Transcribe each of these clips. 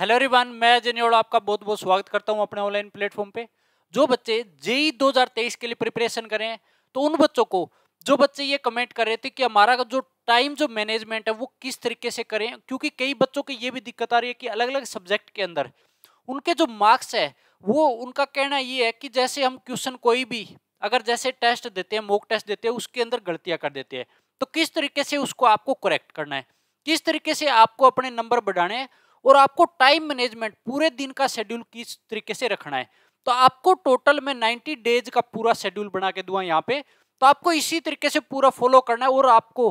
hello रिवान मैं अजय आपका बहुत बहुत स्वागत करता हूं अपने ऑनलाइन प्लेटफॉर्म पे जो बच्चे जेई 2023 के लिए प्रिपरेशन कर रहे हैं तो उन बच्चों को जो बच्चे ये कमेंट कर रहे थे कि हमारा जो टाइम जो मैनेजमेंट है वो किस तरीके से करें क्योंकि कई बच्चों की ये भी दिक्कत आ रही है कि अलग अलग सब्जेक्ट के अंदर उनके जो मार्क्स है वो उनका कहना ये है कि जैसे हम क्वेश्चन कोई भी अगर जैसे टेस्ट देते हैं मोक टेस्ट देते हैं उसके अंदर गलतियाँ कर देते हैं तो किस तरीके से उसको आपको करेक्ट करना है किस तरीके से आपको अपने नंबर बढ़ाने हैं और आपको टाइम मैनेजमेंट पूरे दिन का शेड्यूल किस तरीके से रखना है तो आपको टोटल में नाइन्टी डेज का पूरा शेड्यूल बना के दूंगा यहाँ पे तो आपको इसी तरीके से पूरा फॉलो करना है और आपको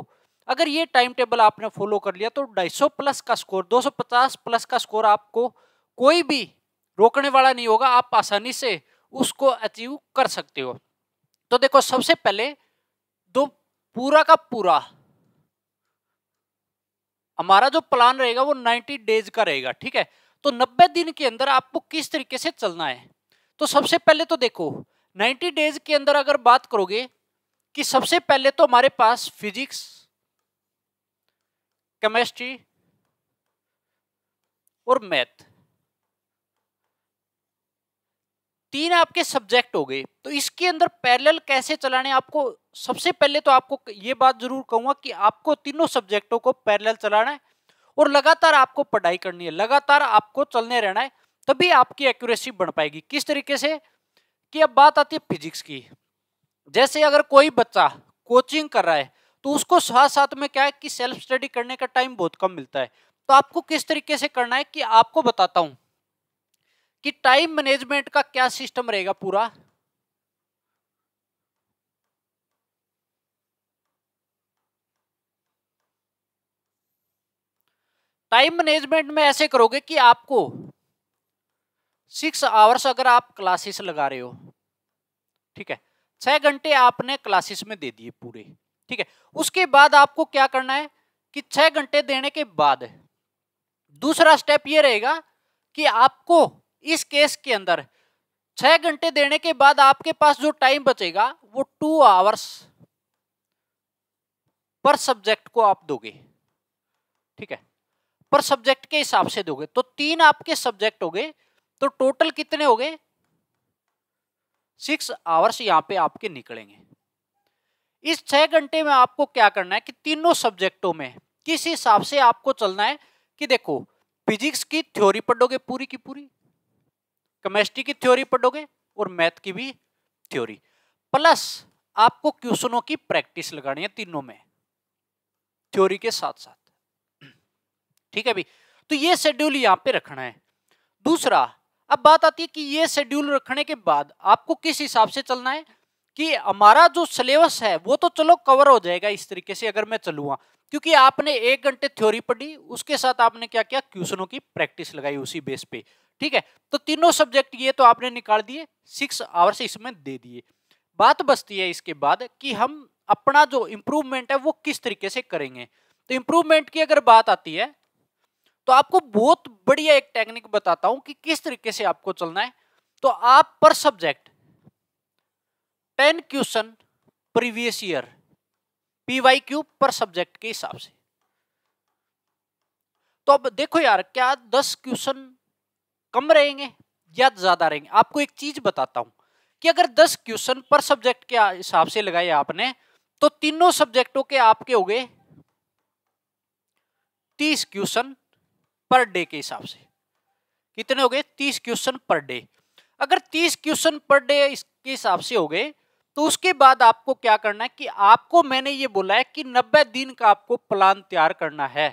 अगर ये टाइम टेबल आपने फॉलो कर लिया तो 250 प्लस का स्कोर 250 प्लस का स्कोर आपको कोई भी रोकने वाला नहीं होगा आप आसानी से उसको अचीव कर सकते हो तो देखो सबसे पहले दो पूरा का पूरा हमारा जो प्लान रहेगा वो 90 डेज का रहेगा ठीक है तो 90 दिन के अंदर आपको किस तरीके से चलना है तो सबसे पहले तो देखो 90 डेज के अंदर अगर बात करोगे कि सबसे पहले तो हमारे पास फिजिक्स केमिस्ट्री और मैथ तीन आपके सब्जेक्ट हो गए तो इसके अंदर पैरेलल कैसे चलाने आपको सबसे पहले तो आपको ये बात जरूर कहूंगा कि आपको तीनों सब्जेक्टों को पैरेलल चलाना है और लगातार आपको पढ़ाई करनी है लगातार आपको चलने रहना है तभी आपकी एक्यूरेसी बढ़ पाएगी किस तरीके से कि अब बात आती है फिजिक्स की जैसे अगर कोई बच्चा कोचिंग कर रहा है तो उसको साथ साथ में क्या है कि सेल्फ स्टडी करने का टाइम बहुत कम मिलता है तो आपको किस तरीके से करना है कि आपको बताता हूँ कि टाइम मैनेजमेंट का क्या सिस्टम रहेगा पूरा टाइम मैनेजमेंट में ऐसे करोगे कि आपको सिक्स आवर्स अगर आप क्लासेस लगा रहे हो ठीक है छह घंटे आपने क्लासेस में दे दिए पूरे ठीक है उसके बाद आपको क्या करना है कि छह घंटे देने के बाद दूसरा स्टेप ये रहेगा कि आपको इस केस के अंदर छह घंटे देने के बाद आपके पास जो टाइम बचेगा वो टू आवर्स पर सब्जेक्ट को आप दोगे ठीक है पर सब्जेक्ट के हिसाब से दोगे तो तीन आपके सब्जेक्ट हो गए तो टोटल कितने हो गए सिक्स आवर्स यहां पे आपके निकलेंगे इस छह घंटे में आपको क्या करना है कि तीनों सब्जेक्टों में किस हिसाब से आपको चलना है कि देखो फिजिक्स की थ्योरी पढ़ोगे पूरी की पूरी केमेस्ट्री की थ्योरी पढ़ोगे और मैथ की भी थ्योरी प्लस आपको क्वेश्चनों की प्रैक्टिस लगानी है तीनों में थ्योरी के साथ साथ ठीक है भाई तो ये शेड्यूल यहाँ पे रखना है दूसरा अब बात आती है कि ये शेड्यूल रखने के बाद आपको किस हिसाब से चलना है कि हमारा जो सिलेबस है वो तो चलो कवर हो जाएगा इस तरीके से अगर मैं चलूँगा क्योंकि आपने एक घंटे थ्योरी पढ़ी उसके साथ आपने क्या किया क्वेश्चनों की प्रैक्टिस लगाई उसी बेस पे ठीक है तो तीनों सब्जेक्ट ये तो आपने निकाल दिए सिक्स आवर्स इसमें दे दिए बात बचती है इसके बाद कि हम अपना जो इम्प्रूवमेंट है वो किस तरीके से करेंगे तो इम्प्रूवमेंट की अगर बात आती है तो आपको बहुत बढ़िया एक टेक्निक बताता हूं कि किस तरीके से आपको चलना है तो आप पर subject ten question previous year PY Q पर सब्जेक्ट के हिसाब से तो अब देखो यार क्या दस क्वेश्चन कम रहेंगे या ज्यादा रहेंगे आपको एक चीज बताता हूं कि अगर दस क्वेश्चन पर सब्जेक्ट के हिसाब से लगाए आपने तो तीनों सब्जेक्टों के आपके हो गए तीस क्वेश्चन पर डे के हिसाब से कितने हो गए तीस क्वेश्चन पर डे अगर तीस क्वेश्चन पर डे इसके हिसाब से हो गए तो उसके बाद आपको क्या करना है कि आपको मैंने ये बोला है कि नब्बे दिन का आपको प्लान तैयार करना है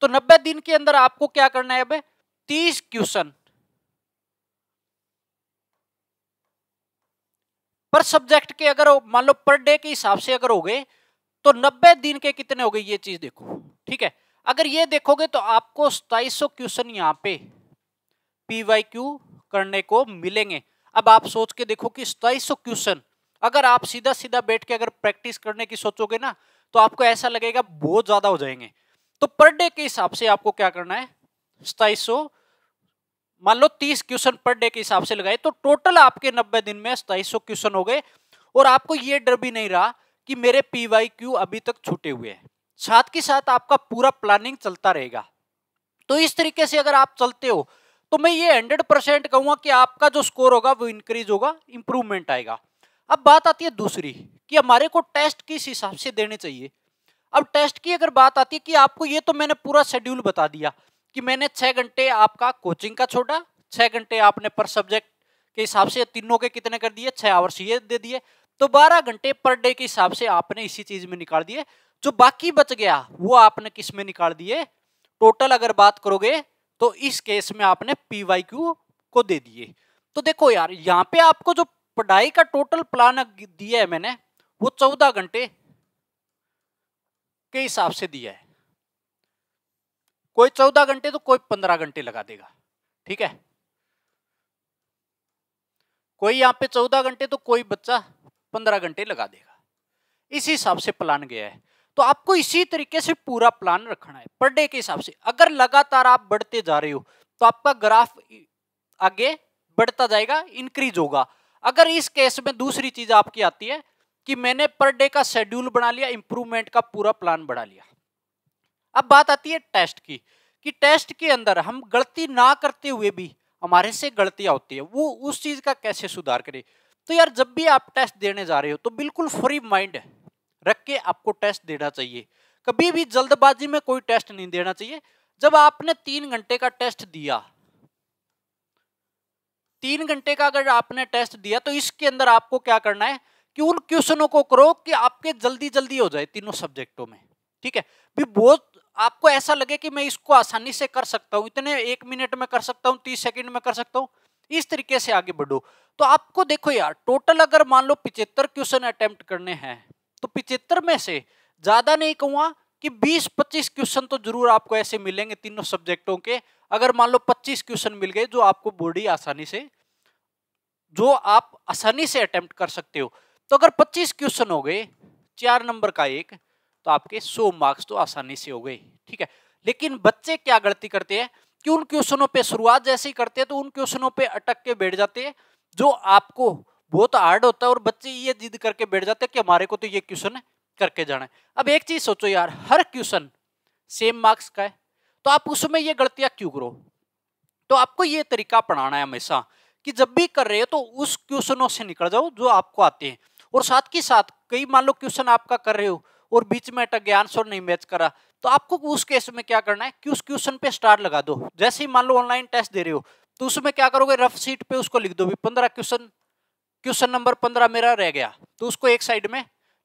तो नब्बे दिन के अंदर आपको क्या करना है अब तीस क्वेश्चन पर सब्जेक्ट के अगर मान लो पर डे के हिसाब से अगर हो गए तो नब्बे दिन के कितने हो गए ये चीज देखो ठीक है अगर ये देखोगे तो आपको सौ क्वेश्चन यहाँ पे पी वाई क्यू करने को मिलेंगे अब आप सोच के देखो कि सौ क्वेश्चन अगर आप सीधा सीधा बैठ के अगर प्रैक्टिस करने की सोचोगे ना तो आपको ऐसा लगेगा बहुत ज़्यादा हो जाएंगे तो पर डे के हिसाब से आपको क्या करना है सताईस मान लो तीस क्वेश्चन पर डे के हिसाब से लगाए तो टोटल आपके नब्बे दिन में सताईस क्वेश्चन हो गए और आपको ये डर भी नहीं रहा कि मेरे पी वाई क्यू अभी तक छूटे हुए हैं साथ के साथ आपका पूरा प्लानिंग चलता रहेगा तो इस तरीके से अगर आप चलते हो तो मैं ये हंड्रेड परसेंट कहूँगा कि आपका जो स्कोर होगा वो इंक्रीज होगा इंप्रूवमेंट आएगा अब बात आती है दूसरी कि हमारे को टेस्ट किस हिसाब से देने चाहिए अब टेस्ट की अगर बात आती है कि आपको ये तो मैंने पूरा शेड्यूल बता दिया कि मैंने छः घंटे आपका कोचिंग का छोड़ा छः घंटे आपने पर सब्जेक्ट के हिसाब से तीनों के कितने कर दिए छः आवर्स ये दे दिए तो बारह घंटे पर डे के हिसाब से आपने इसी चीज़ में निकाल दिए जो बाकी बच गया वो आपने किस में निकाल दिए टोटल अगर बात करोगे तो इस केस में आपने पी वाई क्यू को दे दिए तो देखो यार यहाँ पे आपको जो पढ़ाई का टोटल प्लान दिया है मैंने वो चौदह घंटे के हिसाब से दिया है कोई चौदह घंटे तो कोई पंद्रह घंटे लगा देगा ठीक है कोई यहाँ पे चौदह घंटे तो कोई बच्चा पंद्रह घंटे लगा देगा इस हिसाब से प्लान गया है तो आपको इसी तरीके से पूरा प्लान रखना है पर डे के हिसाब से अगर लगातार आप बढ़ते जा रहे हो तो आपका ग्राफ आगे बढ़ता जाएगा इंक्रीज होगा अगर इस केस में दूसरी चीज आपकी आती है कि मैंने पर डे का शेड्यूल बना लिया इंप्रूवमेंट का पूरा प्लान बना लिया अब बात आती है टेस्ट की कि टेस्ट के अंदर हम गलती ना करते हुए भी हमारे से गलतियां होती है वो उस चीज का कैसे सुधार करें तो यार जब भी आप टेस्ट देने जा रहे हो तो बिल्कुल फ्री माइंड है रख के आपको टेस्ट देना चाहिए कभी भी जल्दबाजी में कोई टेस्ट नहीं देना चाहिए जब आपने तीन घंटे का टेस्ट दिया तीन घंटे का अगर आपने टेस्ट दिया तो इसके अंदर आपको क्या करना है कि उन क्वेश्चनों को करो कि आपके जल्दी जल्दी हो जाए तीनों सब्जेक्टों में ठीक है भी बहुत आपको ऐसा लगे कि मैं इसको आसानी से कर सकता हूं इतने एक मिनट में कर सकता हूं तीस सेकंड में कर सकता हूं इस तरीके से आगे बढ़ो तो आपको देखो यार टोटल अगर मान लो पिछहत्तर क्वेश्चन अटेम्प्ट करने हैं तो पिचहत्तर में से ज़्यादा नहीं कहूँगा कि 20-25 क्वेश्चन तो जरूर आपको ऐसे मिलेंगे तीनों सब्जेक्टों के अगर मान लो 25 क्वेश्चन मिल गए जो आपको बॉडी आसानी से जो आप आसानी से अटेम्प्ट कर सकते हो तो अगर 25 क्वेश्चन हो गए चार नंबर का एक तो आपके 100 मार्क्स तो आसानी से हो गए ठीक है लेकिन बच्चे क्या गलती करते हैं कि उन क्वेश्चनों पे शुरुआत जैसे ही करते हैं तो उन क्वेश्चनों पे अटक के बैठ जाते हैं जो आपको बहुत तो हार्ड होता है और बच्चे ये जिद करके बैठ जाते हैं कि हमारे को तो ये क्वेश्चन करके जाना है अब एक चीज सोचो यार हर क्वेश्चन सेम मार्क्स का है तो आप उसमें ये गलतियां क्यों करो तो आपको ये तरीका अपनाना है हमेशा कि जब भी कर रहे हो तो उस क्वेश्चनों से निकल जाओ जो आपको आते हैं और साथ के साथ कई मान लो क्वेश्चन आपका कर रहे हो और बीच में अटक गया आंसर नहीं मैच करा तो आपको उस केस में क्या करना है कि उस क्वेश्चन पे स्टार लगा दो जैसे ही मान लो ऑनलाइन टेस्ट दे रहे हो तो उसमें क्या करोगे रफ सीट पे उसको लिख दो भी पंद्रह क्वेश्चन क्वेश्चन नंबर पंद्रह मेरा रह गया तो उसको एक साइड में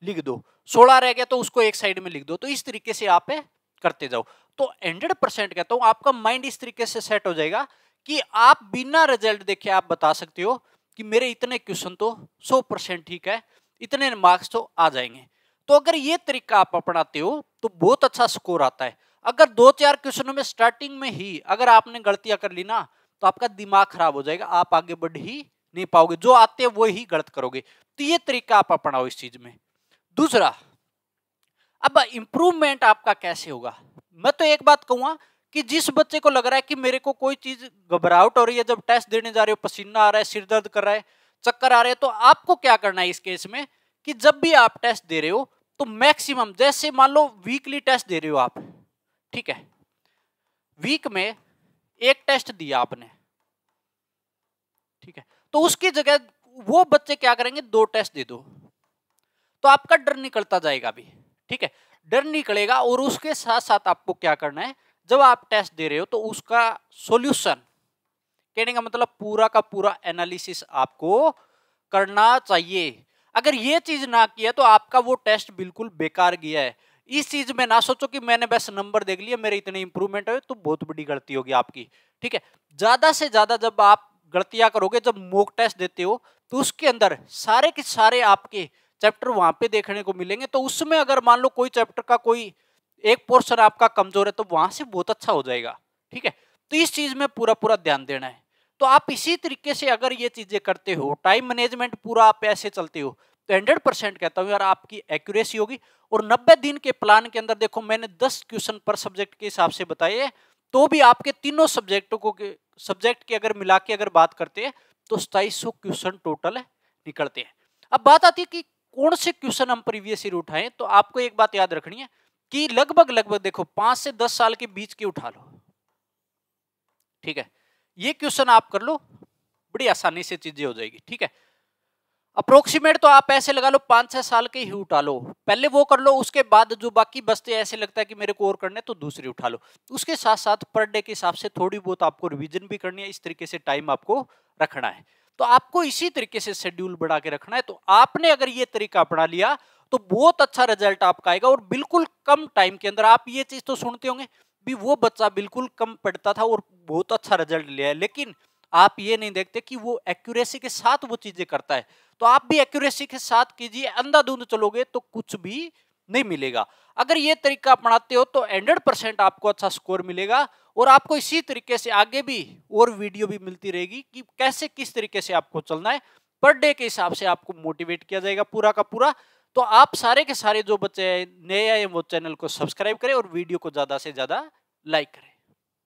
लिख दो सोलह रह गया तो उसको एक साइड में लिख दो तो इस तरीके से आप करते जाओ तो हंड्रेड परसेंट कहता हूँ आपका माइंड इस तरीके से सेट हो जाएगा कि आप बिना रिजल्ट देखे आप बता सकते हो कि मेरे इतने क्वेश्चन तो सौ परसेंट ठीक है इतने मार्क्स तो आ जाएंगे तो अगर ये तरीका आप अपनाते हो तो बहुत अच्छा स्कोर आता है अगर दो चार क्वेश्चनों में स्टार्टिंग में ही अगर आपने गलतियां कर ली ना तो आपका दिमाग खराब हो जाएगा आप आगे बढ़ ही नहीं पाओगे जो आते वो ही गलत करोगे तो ये तरीका आप अपनाओ इस चीज में दूसरा अब इम्प्रूवमेंट आपका कैसे होगा मैं तो एक बात कहूँगा कि जिस बच्चे को लग रहा है कि मेरे को कोई चीज़ घबराहट हो रही है जब टेस्ट देने जा रहे हो पसीना आ रहा है सिर दर्द कर रहा है चक्कर आ रहे हैं तो आपको क्या करना है इस केस में कि जब भी आप टेस्ट दे रहे हो तो मैक्सिमम जैसे मान लो वीकली टेस्ट दे रहे हो आप ठीक है वीक में एक टेस्ट दिया आपने ठीक है तो उसकी जगह वो बच्चे क्या करेंगे दो टेस्ट दे दो तो आपका डर निकलता जाएगा भी ठीक है डर निकलेगा और उसके साथ साथ आपको क्या करना है जब आप टेस्ट दे रहे हो तो उसका सॉल्यूशन कहने का मतलब पूरा का पूरा एनालिसिस आपको करना चाहिए अगर ये चीज ना किया तो आपका वो टेस्ट बिल्कुल बेकार गया है इस चीज में ना सोचो कि मैंने बस नंबर देख लिया मेरे इतने इंप्रूवमेंट हुए तो बहुत बड़ी गलती होगी आपकी ठीक है ज्यादा से ज्यादा जब आप गलतियाँ करोगे जब मोक टेस्ट देते हो तो उसके अंदर सारे के सारे आपके चैप्टर वहाँ पे देखने को मिलेंगे तो उसमें अगर मान लो कोई चैप्टर का कोई एक पोर्शन आपका कमजोर है तो वहाँ से बहुत अच्छा हो जाएगा ठीक है तो इस चीज़ में पूरा पूरा ध्यान देना है तो आप इसी तरीके से अगर ये चीज़ें करते हो टाइम मैनेजमेंट पूरा आप ऐसे चलते हो तो हंड्रेड परसेंट कहता हूँ यार आपकी एक्यूरेसी होगी और नब्बे दिन के प्लान के अंदर देखो मैंने दस क्वेश्चन पर सब्जेक्ट के हिसाब से बताए तो भी आपके तीनों सब्जेक्टों को के सब्जेक्ट के अगर मिला के अगर बात करते हैं तो सताईस सौ क्वेश्चन टोटल निकलते हैं अब बात आती है कि कौन से क्वेश्चन हम प्रीवियस ईयर उठाएं तो आपको एक बात याद रखनी है कि लगभग लगभग देखो पांच से दस साल के बीच के उठा लो ठीक है ये क्वेश्चन आप कर लो बड़ी आसानी से चीजें हो जाएगी ठीक है अप्रोक्सीमेट तो आप ऐसे लगा लो पाँच छः साल के ही उठा लो पहले वो कर लो उसके बाद जो बाकी बचते ऐसे लगता है कि मेरे को और करने तो दूसरी उठा लो उसके साथ साथ पर डे के हिसाब से थोड़ी बहुत आपको रिविजन भी करनी है इस तरीके से टाइम आपको रखना है तो आपको इसी तरीके से शेड्यूल बढ़ा के रखना है तो आपने अगर ये तरीका अपना लिया तो बहुत अच्छा रिजल्ट आपका आएगा और बिल्कुल कम टाइम के अंदर आप ये चीज़ तो सुनते होंगे भी वो बच्चा बिल्कुल कम पढ़ता था और बहुत अच्छा रिजल्ट लिया है लेकिन आप ये नहीं देखते कि वो एक्यूरेसी के साथ वो चीजें करता है तो आप भी एक्यूरेसी के साथ कीजिए अंधाधुंध चलोगे तो कुछ भी नहीं मिलेगा अगर ये तरीका अपनाते हो तो हंड्रेड परसेंट आपको अच्छा स्कोर मिलेगा और आपको इसी तरीके से आगे भी और वीडियो भी मिलती रहेगी कि कैसे किस तरीके से आपको चलना है पर डे के हिसाब से आपको मोटिवेट किया जाएगा पूरा का पूरा तो आप सारे के सारे जो बच्चे नए आए वो चैनल को सब्सक्राइब करें और वीडियो को ज़्यादा से ज़्यादा लाइक करें